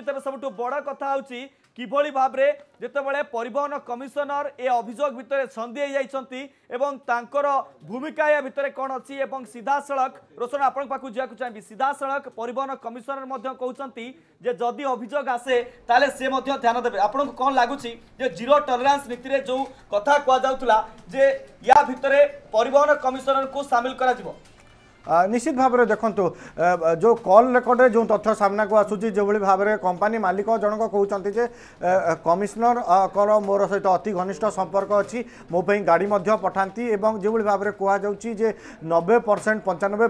ତେବେ ସବୁଠୁ ବଡ଼ କଥା ହେଉଛି কিভাবে ভাবে যেতবে পরিবহন কমিশনর এ অভিযোগ ভিতরে ছন্দি হয়ে যাই এবং তাঁকর ভূমিকা এ ভিতরে কণ অছি এবং সিধাসলখ রোশন আপনার পাখ যা চাইবি সিধাসলখ পরিবহন কমিশনর মধ্যে কৌঁচি যে যদি অভিযোগ আসে তাহলে সে মধ্যে ধ্যান দেবে আপনার কম লাগুছি যে জিরো টলেরান্স নীতি যে কথা কুয়া যে ইয়া ভিতরে পরিবহন কমিশনর কু সামিল করা নিশ্চিত ভাবে দেখন্তু যে কল রেকর্ডে যে তথ্য সামনাকু আসুচি যেভাবে ভাবে কোম্পানি মালিক জনক কৌন যে কমিশনরকর মোর সহ অতি ঘনিষ্ঠ সম্পর্ক অছি মো গাড়ি পঠাতে এবং যেভাবে ভাবে কুযাচ্ছি যে নবে পরসেন্ট পঞ্চানবে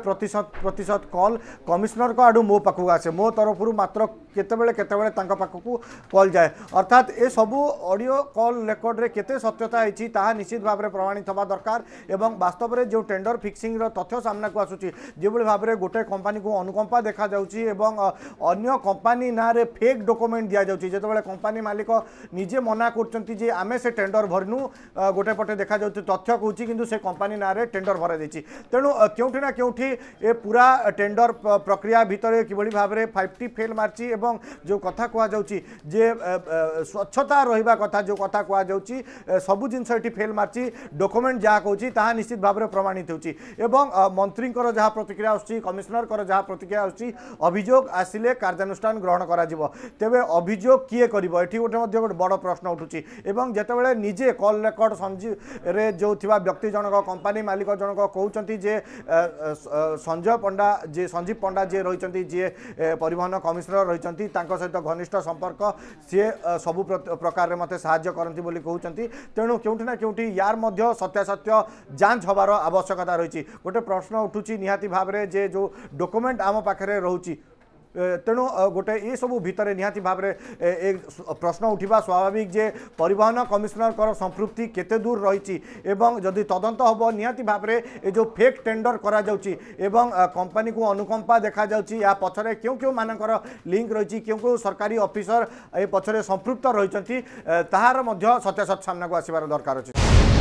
প্রতিশত কল কমিশনর আড়ু মো পাখু আসে মো তরফর মাত্র কেতবে কেতবে তাঁর পাখক কল যায় অর্থাৎ এসবু অডিও কল রেকর্ডে কেতে সত্যতা হয়েছি তাহা নিশ্চিত ভাবে প্রমাণিত হওয়া দরকার এবং বাস্তবরে যে টেন্ডর ফিক্সিংর তথ্য সামনাকু আসুচি କରାଯାଉଛି যেভাবে ভাবে গোটে কোম্পানিকে অনুকম্পা দেখা যাচ্ছে এবং অন্য কোম্পানি নাঁরে ফেক ডকুমেন্ট দিয়া যাচ্ছে যেতবে কোম্পানি মালিক নিজে মনা করছেন যে আমি সে টেন্ডর ভরনু গোটে পটে দেখা যাচ্ছে তথ্য কুচি কিন্তু সে কোম্পানি নাঁরে টেন্ডর ভরা যাই তেমন কেউটি না কেউটি এ পুরা টেন্ডর প্রক্রিয়া ভিতরে কিভাবে ভাবে ফাইভ টি ফেল মারছি এবং যে কথা কুযাচ্ছে যে স্বচ্ছতা রহবা কথা যে কথা কুযাচ্ছে সবু জিনিস এটি ফেল মারছি ডকুমেন্ট যা কুচি তাহা নিশ্চিত ভাবে প্রমাণিত হচ্ছে এবং মন্ত্রীঙ্কর যা প্রতিক্রিয়া আসছে কমিশনরকর যা প্রতিক্রিয়া আসছে অভিযোগ আসলে কার্যানুষ্ঠান গ্রহণ করা তেবে অভিযোগ কিয়ে করব এটি গোটে মধ্যে গোটে বড় প্রশ্ন উঠুছি এবং যেতবে নিজে কল রেকর্ড সঞ্জীরে যে ব্যক্তি জনক কোম্পানি মালিক জনক কৌন যে সঞ্জয় পণ্ডা যে সঞ্জীব পণ্ডা যে রয়েছেন যে পরিবহন কমিশনর রয়েছেন তাঁর সহ ঘনিষ্ঠ সম্পর্ক সি সবু প্রকারে মতো সাহায্য করতে বলে কৌন তেণু কেউটি না কেউটি ইয়ার মধ্যে সত্যাসত্য যাঞ্চ হবার আবশ্যকতা রয়েছে গোটে প্রশ্ন উঠুছি নিহতি ভাবে যে যে ডকুমেন্ট আম পাখে রয়েছে তেণু গোটে এসবু ভিতরে নিহতি ভাবে এ প্রশ্ন উঠিবা স্বাভাবিক যে পরিবহন কমিশনরকর সম্পৃক্তি কেতে দূর রয়েছে এবং যদি তদন্ত হব নিহতি ভাবে এ যে ফেক টেন্ডর করা যাচ্ছে এবং কোম্পানি কু অনুকম্পা দেখা যাচ্ছে ইয়া পছরে কেউ কেউ মানকর লিঙ্ক রয়েছে কেউ কেউ সরকারি অফিসর এ পছরে সম্পৃক্ত রয়েছেন তাহার মধ্য সত্যাসত্য সামনাকু আসবার দরকার আছে